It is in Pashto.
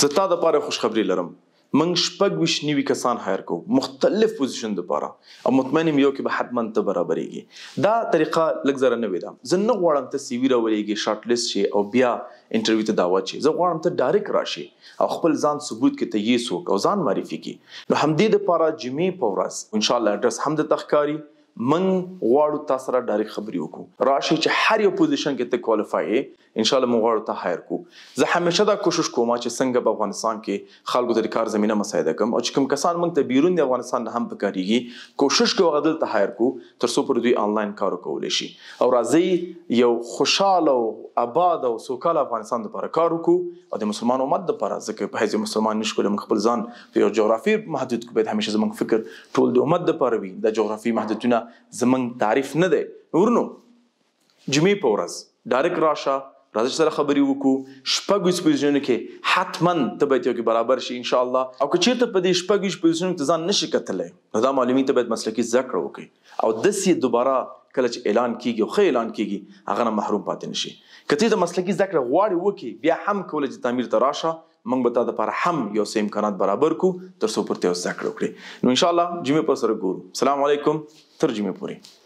زتا د پاره خوشخبری لرم منګ شپږ وش نیوي کسان هایر کو مختلف پوزیشن د پاره او مطمئن یم یو کې به حتمن ته برابرېږي دا طریقه لږ زره نه وي دا زه نه غواړم ته سی وی راولېږي شارټ لیست شي او بیا انټرویو ته دعوت شي زه غواړم ته ډایرک راشي او خپل ځان ثبوت کې ته یې سوک او ځان معرفي کی نو همدې د پاره جمعې په ورځ ان شاء الله اډرس هم د تخکاری من غواړو تاسو سره ډایرک خبرې وکړو راشي چې هر یو پوزیشن کې ته کوالیفای ان شاء الله مونږ غواړو ته هایر کو زه همیشه دا کوشش کوم چې څنګه په افغانستان کې خلکو ته کار زمينه مساعده کوم او چې کوم کسان مونږ ته بیرون د افغانستان نه هم پکاريږي کوشش کوو غدل ته هایر کو تر څو پر دوی انلاین کار وکول شي او راځي یو خوشاله او آباد او سوکاله افغانستان لپاره کار وکړو او د مسلمان امت لپاره ځکه په هیڅ مسلمان نشو کولی خپل ځان په جغرافي محدود کې به همیشه زموږ فکر ټول د امت لپاره وي د جغرافي محدودونه زمنګ تعریف نه دی نور نو جمعې په ورځ ډایرک راشه راځي سره خبرې وکړو شپږ پوزیشنونو کې حتما طبیعت یو کې برابر شي ان شاء الله او که چیرته په دې شپږ پوزیشنونو کې ځان نشي کتلی نو دا معلومي طبیعت مسلکي زده کړه وکړي او داسې دوباره کله چې اعلان کیږي او ښه اعلان کیږي هغه نه محروم پاتې نشي که ته د مسلکي زده کړه غواړې وکړې بیا هم کولی چې تعمیر ته راشه موږ به تاسو لپاره هم یو څه امکانات برابر کو تر څو پرته زده کړو ان شاء الله جمعه پر سره ګورو السلام علیکم تر جمعه پورې